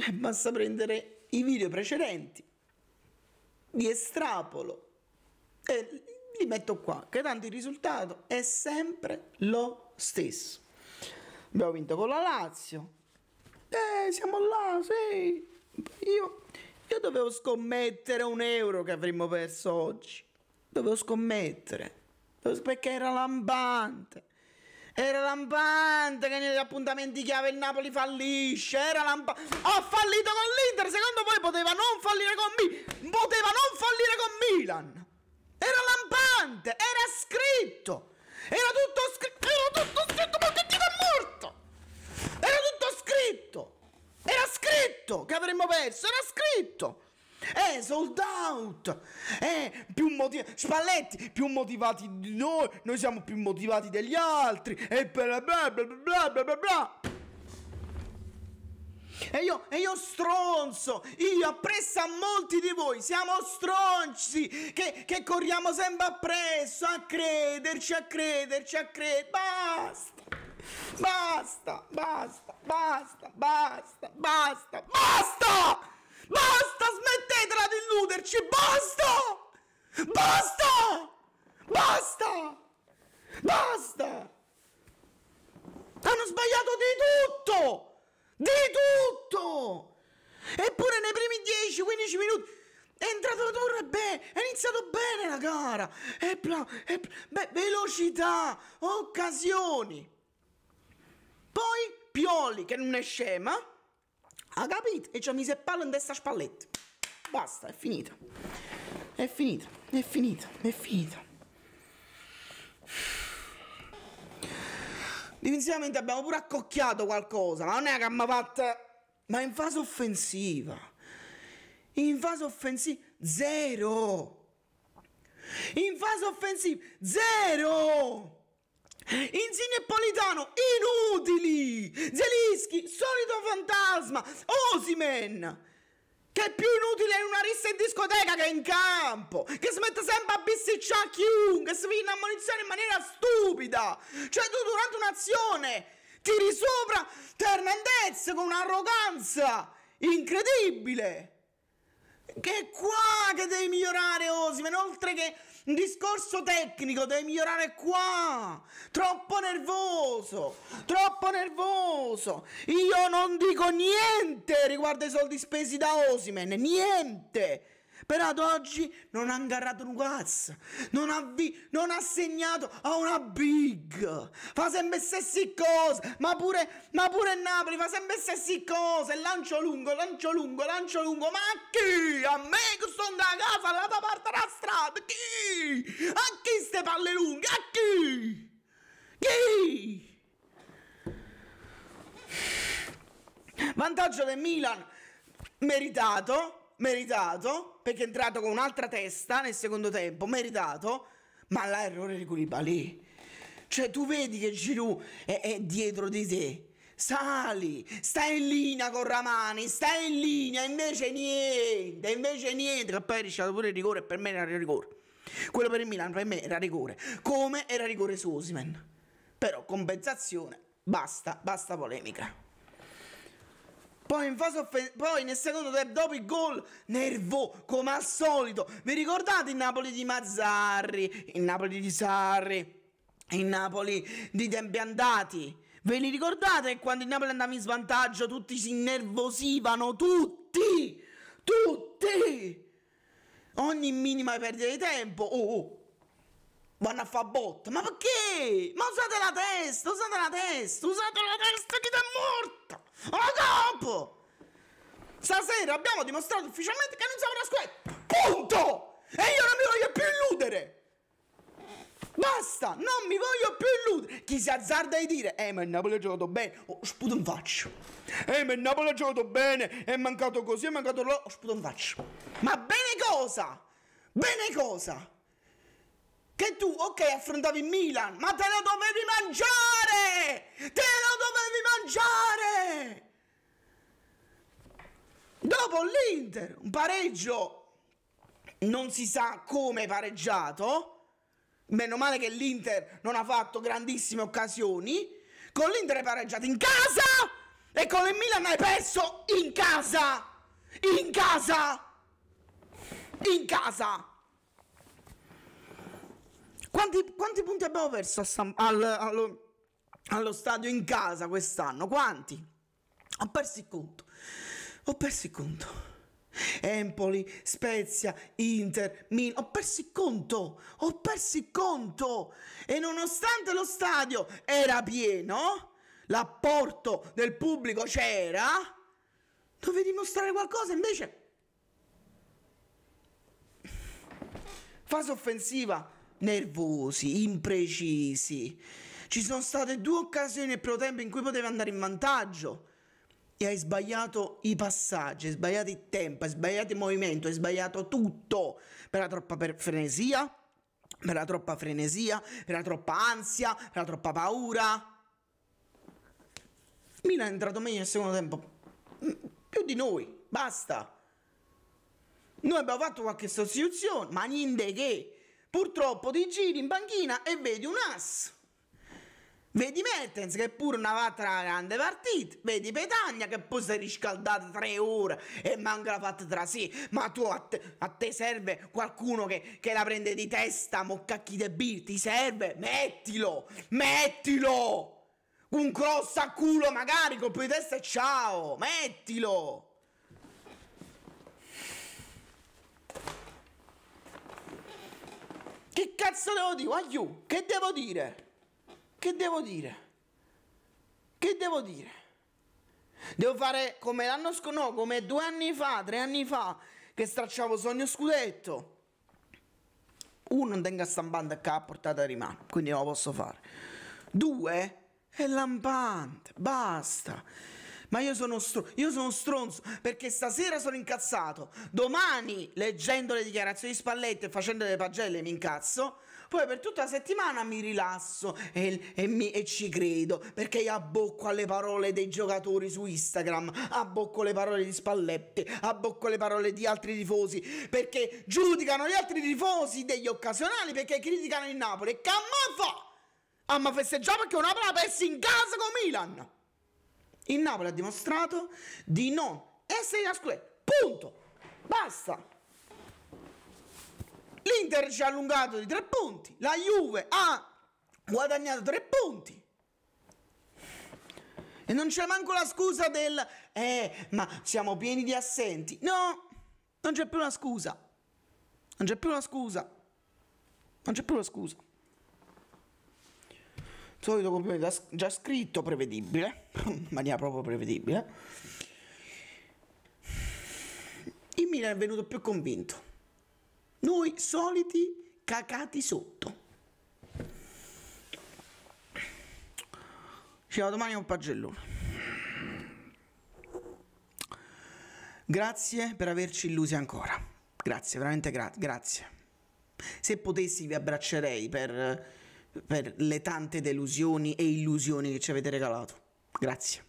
Cioè basta prendere i video precedenti, li estrapolo e li metto qua, che tanto il risultato è sempre lo stesso. Abbiamo vinto con la Lazio. Eh, siamo là, sì. Io, io dovevo scommettere un euro che avremmo perso oggi. Dovevo scommettere. Perché era lampante. Era lampante che negli appuntamenti chiave il Napoli fallisce. Era lampante. Ha fallito con l'Inter. Secondo voi poteva non fallire con Milan? Poteva non fallire con Milan. Era lampante. Era scritto. Era tutto scritto. Era tutto scritto. Ma che Dio è morto? Era tutto scritto. Era scritto che avremmo perso. Era scritto. Eh, sold out! Eh, più motivati. Spalletti, più motivati di noi. Noi siamo più motivati degli altri. E bla bla bla bla bla bla bla. E io, e io stronzo, io appresso a molti di voi, siamo stronzi che, che corriamo sempre appresso a crederci, a crederci, a crederci. Basta, basta, basta, basta, basta, basta, basta. epla, epla, epla. Beh, velocità, occasioni. Poi Pioli, che non è scema, ha capito e ci ha messo il palo in testa a spalletti. Basta, è finita. È finita, è finita, è finita. Difensivamente abbiamo pure accocchiato qualcosa, ma non è che abbiamo fatto... Ma in fase offensiva. In fase offensiva, zero. In fase offensiva, zero! Insigne e Politano, inutili! Zelischi, solito fantasma! Osimen! Che è più inutile in una rissa in discoteca che in campo! Che si mette sempre a bisticciare chiunque, si finna ammonizione in maniera stupida! Cioè tu durante un'azione tiri sopra Hernandez con un'arroganza incredibile! Che qua che devi migliorare Osimen, oltre che un discorso tecnico devi migliorare qua. Troppo nervoso, troppo nervoso. Io non dico niente riguardo ai soldi spesi da Osimen, niente. Però ad oggi non ha ingarrato un cazzo. Non ha, vi- non ha segnato a una big. Fa sempre stesse cose. Ma pure, ma pure Napoli fa sempre stesse cose. Lancio lungo, lancio lungo, lancio lungo. Ma a chi? A me che sono da casa all'altra parte della strada. Chi? A chi ste palle lunghe? A chi? Chi? Vantaggio del Milan meritato meritato, perché è entrato con un'altra testa nel secondo tempo, meritato, ma là errore di Koulibaly. Cioè tu vedi che Giroud è, è dietro di te. Sali, stai in linea con Ramani, stai in linea, invece niente, invece niente, che poi è risciato pure il rigore, per me era il rigore. Quello per il Milan per me era rigore, come era rigore su Osimen. Però compensazione, basta, basta polemica. Poi in fase offensiva, poi nel secondo tempo dopo il gol, nervo come al solito. Vi ricordate il Napoli di Mazzarri, il Napoli di Sarri, il Napoli di tempi andati? Ve li ricordate quando il Napoli andava in svantaggio? Tutti si innervosivano, tutti! Tutti! Ogni minima perdita di tempo. Oh, oh. Vanno a fa botta. Ma perché? Ma usate la testa, usate la testa, usate la testa, chi è morto? A campo! Stasera abbiamo dimostrato ufficialmente che non siamo una squadra. Punto! E io non mi voglio più illudere! Basta! Non mi voglio più illudere! Chi si azzarda di dire Eh ma il Napoli ha giocato bene Oh sputo in faccia Eh ma il Napoli ha giocato bene È mancato così, è mancato là Oh sputo in faccia Ma bene cosa? Bene cosa? Che tu, ok, affrontavi Milan, ma te lo dovevi mangiare! Te lo dovevi mangiare! Dopo l'Inter, un pareggio non si sa come pareggiato. Meno male che l'Inter non ha fatto grandissime occasioni. Con l'Inter hai pareggiato in casa e con il Milan hai perso in casa. In casa. In casa. Quanti, quanti punti abbiamo perso San, al, allo, allo stadio in casa quest'anno? Quanti? Ho perso il conto. Ho perso il conto. Empoli, Spezia, Inter, Milan. Ho perso il conto. Ho perso il conto. E nonostante lo stadio era pieno, l'apporto del pubblico c'era. Dovevi dimostrare qualcosa, invece. Fase offensiva nervosi, imprecisi. Ci sono state due occasioni nel primo tempo in cui potevi andare in vantaggio e hai sbagliato i passaggi, hai sbagliato il tempo, hai sbagliato il movimento, hai sbagliato tutto per la troppa per frenesia, per la troppa frenesia, per la troppa ansia, per la troppa paura. Milan è entrato meglio nel secondo tempo, mm, più di noi, basta. Noi abbiamo fatto qualche sostituzione, ma niente che Purtroppo ti giri in banchina e vedi un ass. Vedi Mertens che è pure una tra grande partita, vedi Petagna che poi si è riscaldata tre ore e manca la fatta tra sé, ma tu a te, a te serve qualcuno che, che, la prende di testa, moccacchi di bir, ti serve? Mettilo, mettilo! Un cross a culo magari, colpo di testa e ciao, mettilo! Che cazzo devo dire? Aiù, che devo dire? Che devo dire? Che devo dire? Devo fare come l'anno scorso, no, come due anni fa, tre anni fa, che stracciavo sogno scudetto. Uno, non tenga stampante che ha portata di mano, quindi non lo posso fare. Due, è lampante, basta. Ma io sono, str- io sono stronzo perché stasera sono incazzato. Domani, leggendo le dichiarazioni di Spalletti e facendo le pagelle, mi incazzo. Poi per tutta la settimana mi rilasso e, e, mi, e ci credo perché io abbocco alle parole dei giocatori su Instagram, abbocco le parole di Spalletti, abbocco le parole di altri tifosi perché giudicano gli altri tifosi degli occasionali perché criticano il Napoli. Camma fa! Ah, ma festeggiamo perché una palla ha perso in casa con Milan! il Napoli ha dimostrato di non essere la squadra. Punto. Basta. L'Inter ci ha allungato di tre punti. La Juve ha guadagnato tre punti. E non c'è manco la scusa del eh, ma siamo pieni di assenti. No, non c'è più una scusa. Non c'è più una scusa. Non c'è più una scusa solito complemento già scritto, prevedibile, in maniera proprio prevedibile. Il Milan è venuto più convinto. Noi soliti cacati sotto. Ci vado domani un pagellone. Grazie per averci illusi ancora. Grazie, veramente gra- grazie. Se potessi vi abbraccerei per per le tante delusioni e illusioni che ci avete regalato. Grazie.